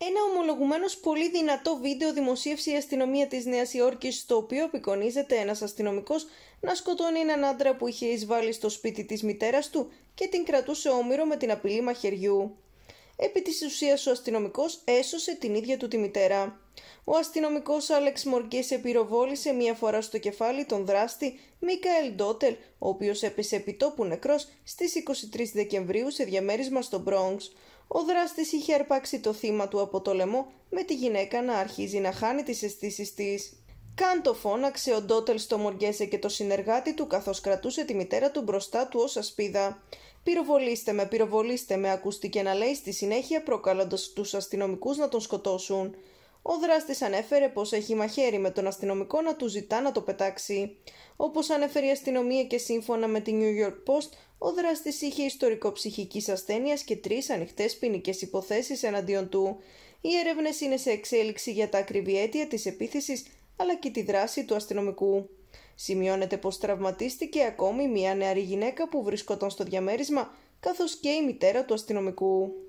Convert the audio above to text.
Ένα ομολογουμένος πολύ δυνατό βίντεο δημοσίευσε η αστυνομία της Νέας Υόρκης στο οποίο απεικονίζεται ένας αστυνομικός να σκοτώνει έναν άντρα που είχε εισβάλει στο σπίτι της μητέρας του και την κρατούσε όμοιρο με την απειλή μαχαιριού. Επί της ουσίας ο αστυνομικός έσωσε την ίδια του τη μητέρα. Ο αστυνομικός Άλεξ Μοργκές επιροβόλησε μία φορά στο κεφάλι τον δράστη Μίκαελ Ντότελ, ο οποίος έπεσε επιτόπου νεκρός στις 23 Δεκεμβρίου σε διαμέρισμα στο Μπρόγκς. Ο δράστης είχε αρπάξει το θύμα του από το λαιμό με τη γυναίκα να αρχίζει να χάνει τις αισθήσεις της. Κάντο φώναξε ο Ντότελ στο Μοργέσε και το συνεργάτη του καθώς κρατούσε τη μητέρα του μπροστά του ως ασπίδα. «Πυροβολήστε με, πυροβολήστε με», ακούστηκε να λέει στη συνέχεια προκαλώντας τους αστυνομικούς να τον σκοτώσουν. Ο δράστης ανέφερε πως έχει μαχαίρι με τον αστυνομικό να του ζητά να το πετάξει. Όπως ανέφερε η αστυνομία και σύμφωνα με την New York Post, ο δράστης είχε ιστορικό ψυχικής ασθένειας και τρεις ανοιχτές ποινικές υποθέσεις εναντίον του. Οι έρευνες είναι σε εξέλιξη για τα ακριβή αίτια της επίθεσης αλλά και τη δράση του αστυνομικού. Σημειώνεται πως τραυματίστηκε ακόμη μια νεαρή γυναίκα που βρισκόταν στο διαμέρισμα, καθώς και η μητέρα του αστυνομικού.